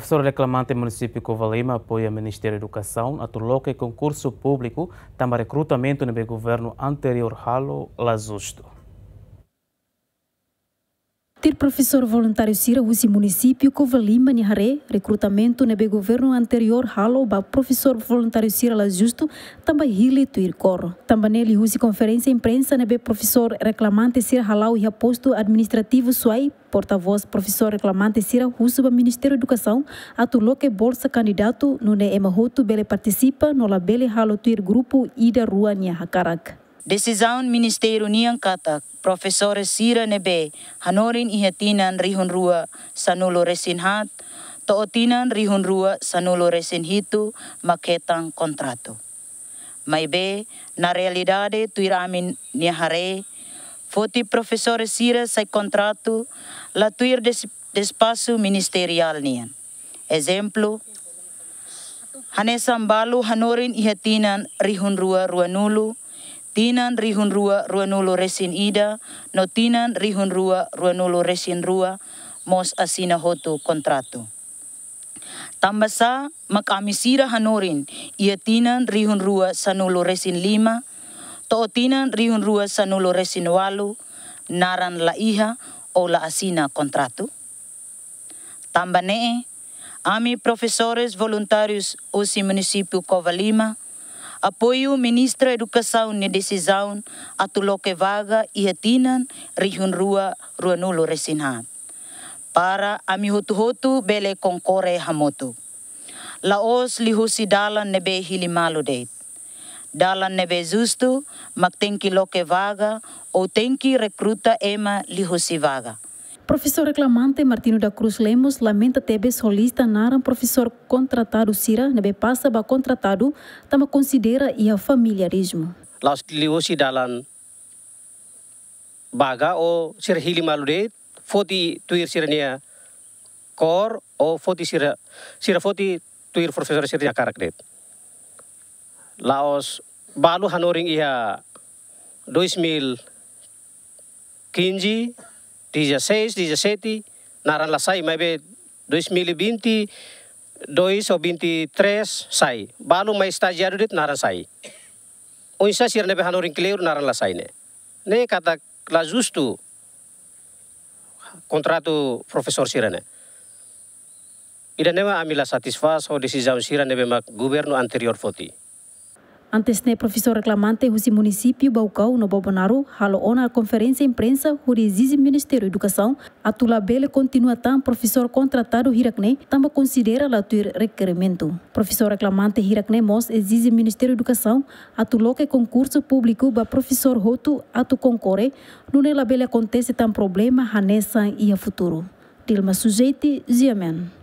Professor reclamante município Cova apoia o Ministério da Educação a turloque e concurso público, também recrutamento no governo anterior Halo Lazusto. Ter professor voluntário Cira Uzi município Covalima Niharé, recrutamento nebe governo anterior halo ba professor voluntário Cira La Justo, também hili tuir corro. Também ele Uzi conferência imprensa nebe professor reclamante Cira Halau e aposto administrativo Suai, porta-voz professor reclamante Cira Russo do Ministério da Educação, atulou que bolsa candidato no ne emahoto bele participa no labele halo tuir grupo Ida Rua Niahakarak. Decisão Ministério Niang Katak, Profesor Sira Nebe, Hanorin Ihatinan Rihun Rua, Sanulo Resinhat, Tootinan Rihun Rua, Sanulo Resinhitu, Maketang Kontrato. Maibe, na realidade tuiramin niahare, foti Profesor Sira kontrato contrato, latuir des, despaço ministerial nian. Exemplo, Hanesam balu hanorin ihatinan rihun rua ruanulu, tinan rihun rua rua nulo resin ida, no tinan rihun rua rua resin rua, mos asina hotu kontrato. Tambasa makamisira hanorin, ia tinan rihun rua sanulu resin lima, to tinan rihun rua sanulu resin walu, naran la iha o la asina kontrato. Tambane, ami profesores voluntarios usi municipio kovalima. Lima, Apoio o Ministra Educação na decisão a tuloque vaga e atinan Rijun Rua Ruanulo Resinha. Para a mihutuhotu bele concore hamotu. Laos lihusi dalan nebe hilimalo deit. Dalan nebe justo, mak tenki loke vaga ou tenki recruta ema lihusi vaga. Professor reclamante Martino da Cruz Lemos lamenta tebe solista nara professor contratado sira nebe passa ba contratado tama considera o familiarismo. Laos liusi dalan baga o sir hili malude foti tuir sirnia cor o foti sira sira foti tuir professor sirnia karakdet. Laos balu hanoring ia 2015 16, 17, naran lasai maibe 2020, 2023 sai. Balu mai stagiário dit naran sai. Unsa sir nebe hanurin kleur naran lasai ne. Ne kata la justu kontratu profesor sirane. Ida nema amila satisfaz ho decisão sirane be mak gubernu anterior foti. Antes né professor reclamante Rusi município Balcão, no Bobonaru, halo ona conferência imprensa Huri exige Ministério da Educação, a Tulabele continua tam professor contratado Hirakne, também considera o tuir requerimento. Professor reclamante Hirakne Mos exige Ministério da Educação, a que concurso público para professor Roto a Tu Concore, no Nelabele acontece tam problema Hanessa e a futuro. Dilma Sujeite, Ziamen.